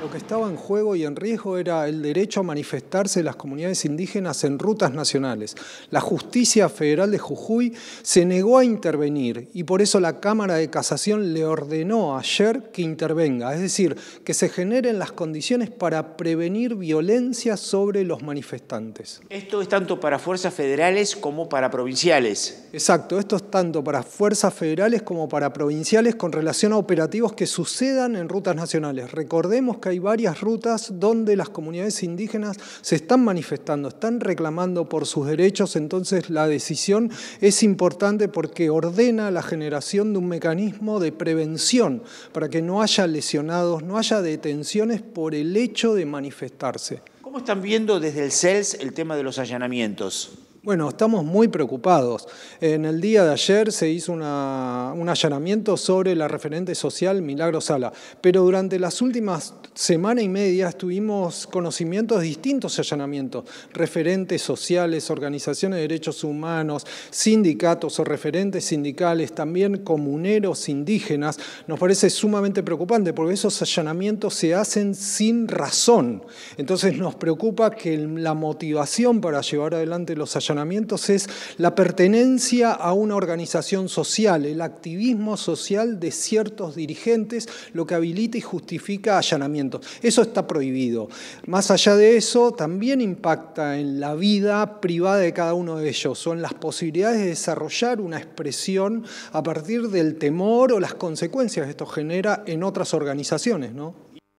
Lo que estaba en juego y en riesgo era el derecho a manifestarse las comunidades indígenas en rutas nacionales. La justicia federal de Jujuy se negó a intervenir y por eso la Cámara de Casación le ordenó ayer que intervenga, es decir, que se generen las condiciones para prevenir violencia sobre los manifestantes. Esto es tanto para fuerzas federales como para provinciales. Exacto, esto es tanto para fuerzas federales como para provinciales con relación a operativos que sucedan en rutas nacionales. Recordemos que hay varias rutas donde las comunidades indígenas se están manifestando, están reclamando por sus derechos, entonces la decisión es importante porque ordena la generación de un mecanismo de prevención para que no haya lesionados, no haya detenciones por el hecho de manifestarse. ¿Cómo están viendo desde el CELS el tema de los allanamientos? Bueno, estamos muy preocupados. En el día de ayer se hizo un allanamiento sobre la referente social Milagro Sala, pero durante las últimas semanas y media tuvimos conocimientos de distintos allanamientos, referentes sociales, organizaciones de derechos humanos, sindicatos o referentes sindicales, también comuneros indígenas. Nos parece sumamente preocupante porque esos allanamientos se hacen sin razón. Entonces nos preocupa que la motivación para llevar adelante los allanamientos es la pertenencia a una organización social, el activismo social de ciertos dirigentes, lo que habilita y justifica allanamientos. Eso está prohibido. Más allá de eso, también impacta en la vida privada de cada uno de ellos, son las posibilidades de desarrollar una expresión a partir del temor o las consecuencias que esto genera en otras organizaciones, ¿no?